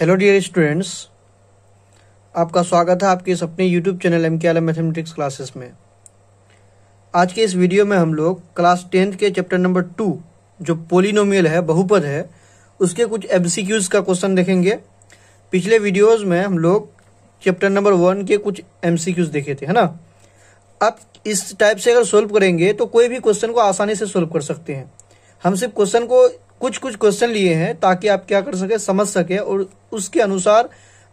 hello dear students आपका स्वागत है आपके इस अपने यूट्यूब चैनल एम के आला मैथमेटिक्स क्लासेस में आज के इस वीडियो में हम लोग क्लास टेंथ के चैप्टर नंबर टू जो पोलिनोमियल है बहुपद है उसके कुछ एमसीक्यूज का क्वेश्चन देखेंगे पिछले वीडियोस में हम लोग चैप्टर नंबर वन के कुछ एमसीक्यूज देखे थे है ना अब इस टाइप से अगर सोल्व करेंगे तो कोई भी क्वेश्चन को आसानी से सोल्व कर सकते हैं हम सिर्फ क्वेश्चन को कुछ कुछ क्वेश्चन लिए हैं ताकि आप क्या कर सके समझ सके और उसके अनुसार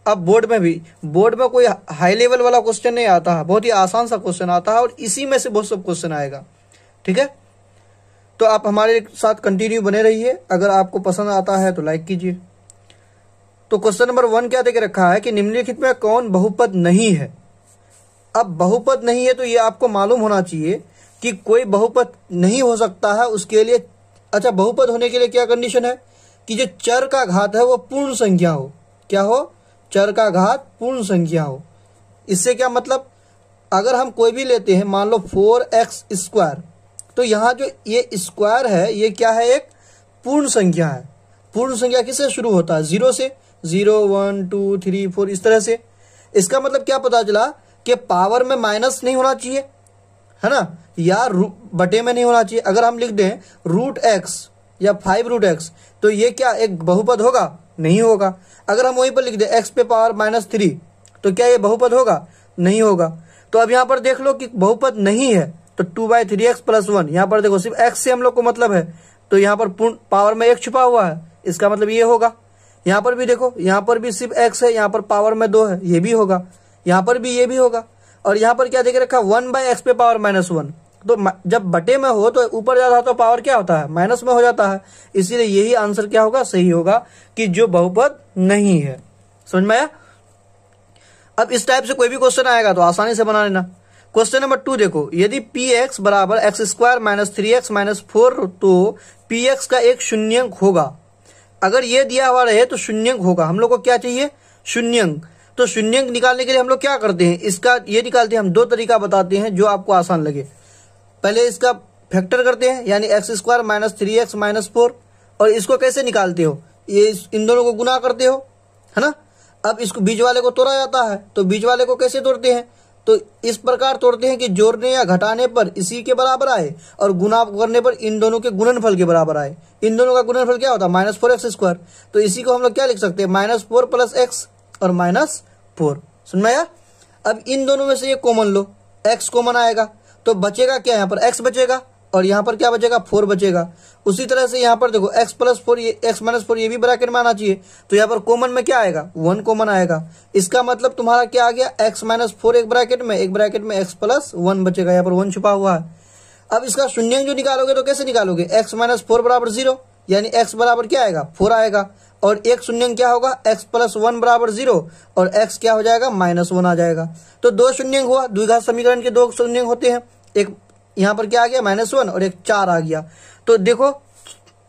आप बोर्ड में भी बोर्ड में कोई हाई लेवल वाला क्वेश्चन नहीं आता है बहुत ही आसान सा क्वेश्चन आता है और इसी में से बहुत सब क्वेश्चन आएगा ठीक है तो आप हमारे साथ कंटिन्यू बने रहिए अगर आपको पसंद आता है तो लाइक कीजिए तो क्वेश्चन नंबर वन क्या देख रखा है कि निम्नलिखित में कौन बहुपद नहीं है अब बहुपद नहीं है तो ये आपको मालूम होना चाहिए कि कोई बहुपद नहीं हो सकता है उसके लिए अच्छा बहुपद होने के लिए क्या कंडीशन है कि जो चर का घात है वो पूर्ण संख्या हो क्या हो चर का घात पूर्ण संख्या हो इससे क्या मतलब अगर हम कोई भी लेते हैं मान लो फोर एक्स स्क्वायर तो यहाँ जो ये स्क्वायर है ये क्या है एक पूर्ण संख्या है पूर्ण संख्या किससे शुरू होता है जीरो से zero one two three four इस तरह से इसका मतलब क्या पता चला कि पावर में माइनस नहीं होना चाहिए है ना या बटे में नहीं होना चाहिए अगर हम लिख दें रूट एक्स या फाइव रूट एक्स तो ये क्या एक बहुपद होगा नहीं होगा अगर हम वहीं पर लिख दें एक्स पे पावर माइनस थ्री तो क्या ये बहुपद होगा नहीं होगा तो अब यहाँ पर देख लो कि बहुपद नहीं है तो two by three x plus one यहाँ पर देखो सिर्फ एक्स से हम लोग को मतलब है तो यहाँ पर पूर्ण पावर में एक छुपा हुआ है इसका मतलब ये होगा यहाँ पर भी देखो यहाँ पर भी सिर्फ एक्स है यहाँ पर पावर में दो है ये भी होगा यहां पर भी ये भी होगा और यहां पर क्या देख रखा वन बाई एक्स पे पावर माइनस वन तो जब बटे में हो तो ऊपर जाता है तो पावर क्या होता है माइनस में हो जाता है इसीलिए यही आंसर क्या होगा सही होगा कि जो बहुपद नहीं है समझ में आया अब इस टाइप से कोई भी क्वेश्चन आएगा तो आसानी से बना लेना क्वेश्चन नंबर टू देखो यदि पी एक्स बराबर x square minus three x minus four तो पी एक्स का एक शून्यंक होगा अगर ये दिया हुआ रहे तो शून्यंक होगा हम लोग को क्या चाहिए शून्यंक तो शून्यंक निकालने के लिए हम लोग क्या करते हैं इसका ये निकालते हैं हम दो तरीका बताते हैं जो आपको आसान लगे पहले इसका फैक्टर करते हैं यानी x square minus three x minus four और इसको कैसे निकालते हो ये इन दोनों को गुना करते हो है ना अब इसको बीज वाले को तोड़ा जाता है तो बीज वाले को कैसे तोड़ते हैं तो इस प्रकार तोड़ते हैं कि जोड़ने या घटाने पर इसी के बराबर आए और गुना करने पर इन दोनों के गुणनफल के बराबर आए इन दोनों का गुणनफल क्या होता है माइनस फोर एक्स स्क्वायर तो इसी को हम लोग क्या लिख सकते हैं माइनस फोर प्लस एक्स और माइनस फोर सुन में यार अब इन दोनों में से ये कॉमन लो एक्स कॉमन आएगा तो बचेगा क्या यहाँ पर एक्स बचेगा और यहाँ पर क्या बचेगा फोर बचेगा उसी तरह से यहाँ पर देखो एक्स प्लस फोर ये एक्स माइनस फोर ये भी ब्रैकेट में आना चाहिए तो यहाँ पर कॉमन में क्या आएगा वन कॉमन आएगा इसका मतलब तुम्हारा क्या आ गया एक्स माइनस फोर एक ब्रैकेट में एक ब्रैकेट में एक्स प्लस वन बचेगा यहाँ पर वन छुपा हुआ है अब इसका शून्य जो निकालोगे तो कैसे निकालोगे एक्स माइनस फोर बराबर जीरो यानी एक्स बराबर क्या आएगा फोर आएगा और एक शून्य क्या होगा x प्लस वन बराबर जीरो और x क्या हो जाएगा माइनस वन आ जाएगा तो दो शून्य हुआ द्विघात समीकरण के दो शून्य होते हैं एक यहाँ पर क्या आ गया माइनस वन और एक चार आ गया तो देखो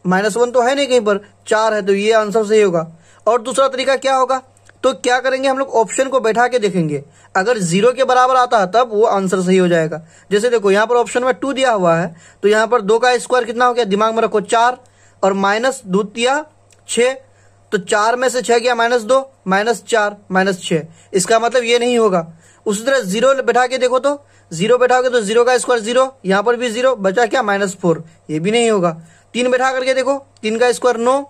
माइनस वन तो है नहीं कहीं पर चार है तो ये आंसर सही होगा और दूसरा तरीका क्या होगा तो क्या करेंगे हम लोग ऑप्शन को बैठा के देखेंगे अगर जीरो के बराबर आता है तब वो आंसर सही हो जाएगा जैसे देखो यहाँ पर ऑप्शन में टू दिया हुआ है तो यहाँ पर दो का स्क्वायर कितना हो गया दिमाग में रखो चार और माइनस दो दिया छः तो चार में से छह गया माइनस दो माइनस चार माइनस छह इसका मतलब ये नहीं होगा उसी तरह जीरो बैठा के देखो तो जीरो बैठाओगे तो जीरो का स्क्वायर जीरो यहां पर भी जीरो बचा क्या माइनस फोर ये भी नहीं होगा तीन बैठा करके देखो तीन का स्क्वायर नौ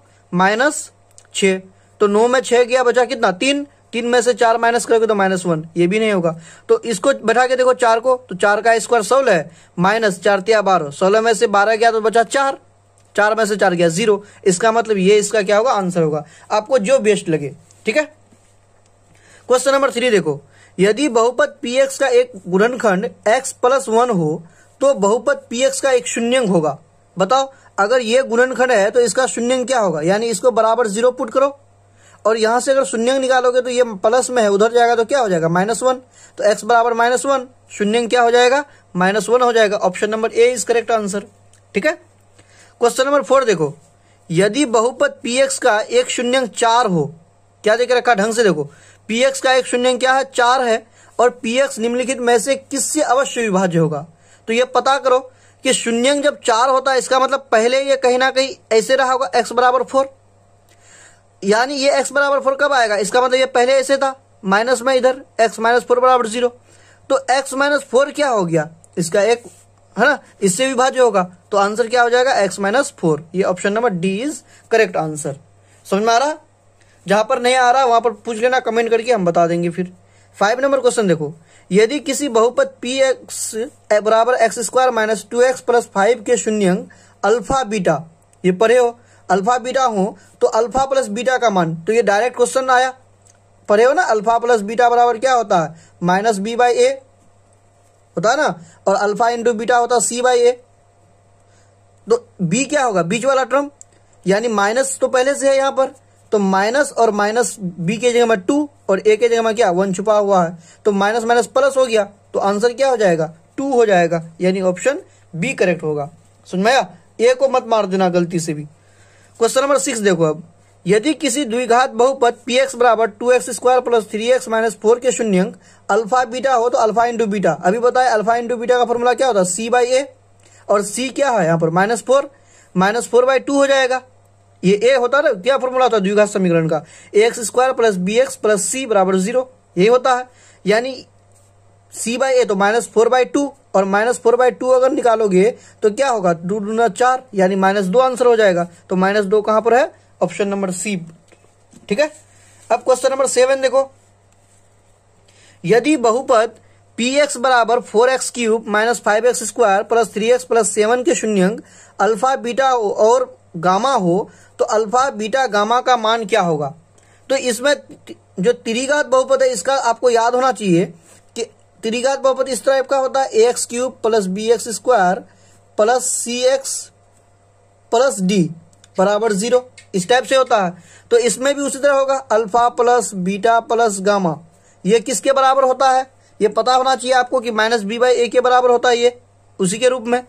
माइनस छ तो नौ में छह गया बचा कितना तीन तीन में से चार माइनस करोगे तो माइनस वन ये भी नहीं होगा तो इसको बैठा के देखो चार को तो चार का स्क्वायर सोलह है माइनस चार तिया बारह सोलह में से बारह गया तो बचा चार चार में से चार गया जीरो इसका मतलब ये इसका क्या होगा आंसर होगा आपको जो बेस्ट लगे ठीक है क्वेश्चन नंबर थ्री देखो यदि बहुपद पी एक्स का एक गुणनखंड एक्स प्लस वन हो तो बहुपद पी एक्स का एक शून्यंक होगा बताओ अगर ये गुणनखंड है तो इसका शून्यंक क्या होगा यानी इसको बराबर जीरो पुट करो और यहां से अगर शून्यंक निकालोगे तो ये प्लस में है उधर जाएगा तो क्या हो जाएगा माइनस वन तो एक्स बराबर माइनस वन शून्यंक क्या हो जाएगा माइनस वन हो जाएगा option number A is correct answer ठीक है क्वेश्चन नंबर फोर देखो यदि बहुपद पी एक्स का एक शून्यंक चार हो क्या देख रखा ढंग से देखो पी एक्स का एक शून्यंक क्या है चार है और पी एक्स निम्नलिखित में से किससे अवश्य विभाज्य होगा तो यह पता करो कि शून्यंक जब चार होता है इसका मतलब पहले यह कहीं ना कहीं ऐसे रहा होगा एक्स बराबर फोर यानी ये एक्स बराबर फोर कब आएगा इसका मतलब ये पहले ऐसे था माइनस में इधर एक्स माइनस फोर बराबर जीरो तो एक्स माइनस फोर क्या हो गया इसका एक है ना इससे विभाज्य होगा तो आंसर क्या हो जाएगा एक्स माइनस फोर ये option number D is correct answer समझ में आ रहा जहां पर नहीं आ रहा वहां पर पूछ लेना कमेंट करके हम बता देंगे फिर फाइव नंबर क्वेश्चन देखो यदि किसी बहुपद पी एक्स बराबर x square minus two x plus five के शून्य अल्फा बीटा ये पढ़े हो अल्फा बीटा हो तो अल्फा प्लस बीटा का मान तो ये डायरेक्ट क्वेश्चन आया पढ़े हो ना अल्फा प्लस बीटा बराबर क्या होता है माइनस बी बाई ए होता है ना और अल्फा इंटू बीटा होता है सी बाई ए तो बी क्या होगा बीच वाला टर्म यानी माइनस तो पहले से है यहां पर तो माइनस और माइनस बी के जगह में टू और ए के जगह में क्या वन छुपा हुआ है तो माइनस माइनस प्लस हो गया तो आंसर क्या हो जाएगा टू हो जाएगा यानी ऑप्शन बी करेक्ट होगा सुन में ए को मत मार देना गलती से भी क्वेश्चन नंबर सिक्स देखो अब यदि किसी द्विघात बहुपद पी एक्स बराबर two x square plus three x minus four के शून्यंक अल्फा बीटा हो तो अल्फा इंटू बीटा अभी बताए अल्फा इंटू बीटा का फॉर्मूला क्या होता है सी बाई ए और सी क्या है यहाँ पर minus four minus four by two हो जाएगा ये ए होता है क्या फॉर्मूला होता है द्विघात समीकरण का A x square plus B x plus C बराबर जीरो यही होता है यानी सी बाई ए तो माइनस फोर बाई टू और माइनस फोर बाई टू अगर निकालोगे तो क्या होगा टू दूना चार यानी माइनस दो आंसर हो जाएगा तो माइनस दो कहां पर है ऑप्शन नंबर सी ठीक है अब क्वेश्चन नंबर सेवन देखो यदि बहुपद पी एक्स बराबर four x cube minus five x square plus three x plus seven के शून्य अल्फा बीटा और गामा हो तो अल्फा बीटा गामा का मान क्या होगा तो इसमें जो त्रिघात बहुपद है इसका आपको याद होना चाहिए कि त्रिघात बहुपद इस टाइप का होता है A x cube plus B x square plus C x plus D बराबर जीरो इस टाइप से होता है तो इसमें भी उसी तरह होगा alpha plus beta plus gamma ये किसके बराबर होता है ये पता होना चाहिए आपको कि माइनस बी बाई ए के बराबर होता है ये उसी के रूप में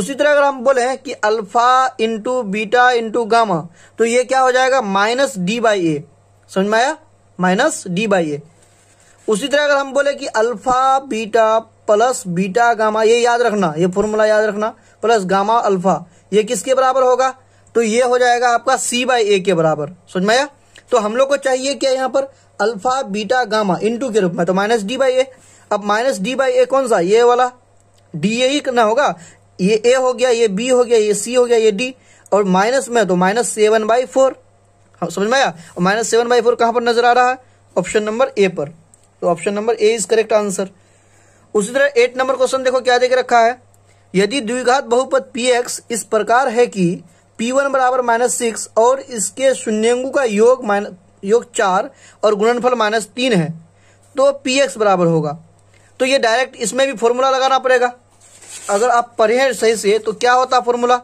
उसी तरह अगर हम बोले कि alpha into beta into gamma तो ये क्या हो जाएगा माइनस डी बाई ए समझ में आया माइनस डी बाई ए उसी तरह अगर हम बोले कि alpha beta plus beta gamma ये याद रखना ये फॉर्मूला याद रखना प्लस गामा अल्फा ये किसके बराबर होगा तो ये हो जाएगा आपका सी बाई ए के बराबर समझ में आया तो हम लोग को चाहिए क्या यहाँ पर अल्फा बीटा गामा इंटू के रूप में तो माइनस डी बाई ए अब माइनस डी बाई ए कौन सा ये वाला डी ए ही करना होगा ये ए हो गया ये बी हो गया ये सी हो गया ये डी और माइनस में तो माइनस सेवन बाई फोर समझ में आया और माइनस सेवन बाई फोर कहाँ पर नजर आ रहा है ऑप्शन नंबर ए पर तो option number A is correct answer उसी तरह एट नंबर क्वेश्चन देखो क्या देख रखा है यदि द्विघात बहुपद पी एक्स इस प्रकार है कि पी वन बराबर माइनस सिक्स और इसके शून्यंगु का योग माइन योग चार और गुणनफल माइनस तीन है तो पी एक्स बराबर होगा तो ये डायरेक्ट इसमें भी फॉर्मूला लगाना पड़ेगा अगर आप हैं सही से तो क्या होता फॉर्मूला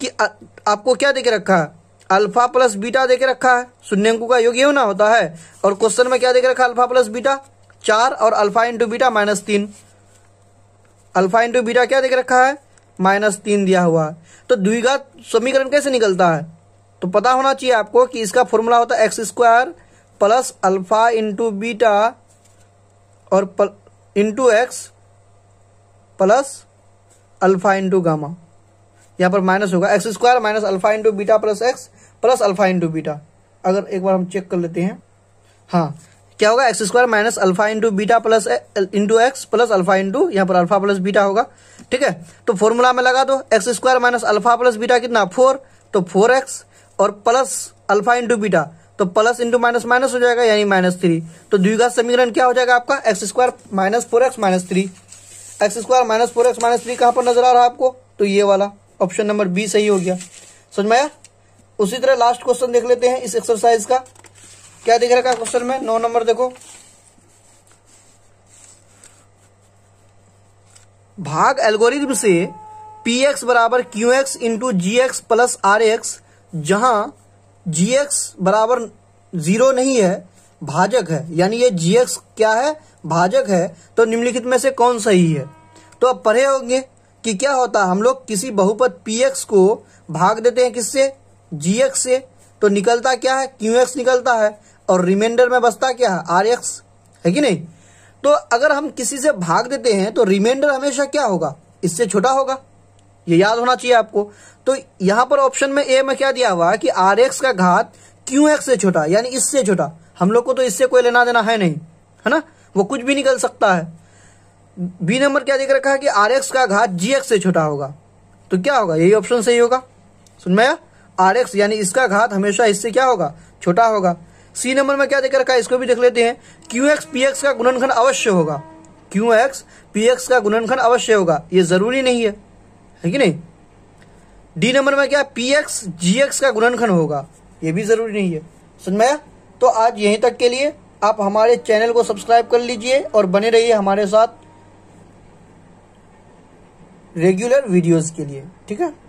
कि आ, आपको क्या दे के रखा है अल्फा प्लस बीटा दे के रखा है शून्यंकु का योग यू ना होता है और क्वेश्चन में क्या दे के रखा अल्फा प्लस बीटा चार और अल्फा इंटू बीटा माइनस तीन अल्फा इंटू बीटा क्या दे के रखा है माइनस तीन दिया हुआ है तो द्विघात समीकरण कैसे निकलता है तो पता होना चाहिए आपको कि इसका फॉर्मूला होता है x square plus alpha into beta और into x plus alpha into gamma यहाँ पर माइनस होगा x square minus alpha into beta plus x plus alpha into beta अगर एक बार हम चेक कर लेते हैं हाँ क्या होगा x square minus alpha into beta plus into x plus alpha into यहाँ पर अल्फा प्लस बीटा होगा ठीक है तो फॉर्मूला में लगा दो x square minus alpha plus beta कितना फोर तो फोर एक्स और प्लस अल्फा इंटू बीटा तो प्लस इंटू माइनस माइनस हो जाएगा यानी माइनस थ्री तो द्विघात समीकरण क्या हो जाएगा आपका x square minus four x minus three x square minus four x minus three कहाँ पर नजर आ रहा है आपको तो ये वाला ऑप्शन नंबर बी सही हो गया समझ में आया उसी तरह लास्ट क्वेश्चन देख लेते हैं इस एक्सरसाइज का क्या दिख रखा है क्वेश्चन में नौ नंबर देखो भाग एल्गोरिथम से पी एक्स बराबर Q x into G x plus R x जहां जी एक्स बराबर जीरो नहीं है भाजक है यानी ये जी एक्स क्या है भाजक है तो निम्नलिखित में से कौन सही है तो अब पढ़े होंगे कि क्या होता है हम लोग किसी बहुपद पी एक्स को भाग देते हैं किससे जी एक्स से तो निकलता क्या है क्यू एक्स निकलता है और रिमाइंडर में बसता क्या है आर एक्स है कि नहीं तो अगर हम किसी से भाग देते हैं तो रिमाइंडर हमेशा क्या होगा इससे छोटा होगा ये याद होना चाहिए आपको तो यहां पर ऑप्शन में ए में क्या दिया हुआ है कि आर एक्स का घात क्यू एक्स से छोटा यानी इससे छोटा हम लोग को तो इससे कोई लेना देना है नहीं है ना वो कुछ भी निकल सकता है बी नंबर क्या देख रखा है कि आर एक्स का घात जी एक्स से छोटा होगा तो क्या होगा यही ऑप्शन सही होगा सुन में आर एक्स यानी इसका घात हमेशा इससे क्या होगा छोटा होगा सी नंबर में क्या देख रखा है इसको भी देख लेते हैं क्यू एक्स पी एक्स का गुणनखंड अवश्य होगा क्यू एक्स पी एक्स का गुणनखंड अवश्य होगा ये जरूरी नहीं है है कि नहीं डी नंबर में क्या पी एक्स जी एक्स का गुणनखंड होगा ये भी जरूरी नहीं है समझ तो आज यहीं तक के लिए आप हमारे चैनल को सब्सक्राइब कर लीजिए और बने रहिए हमारे साथ रेगुलर वीडियोज के लिए ठीक है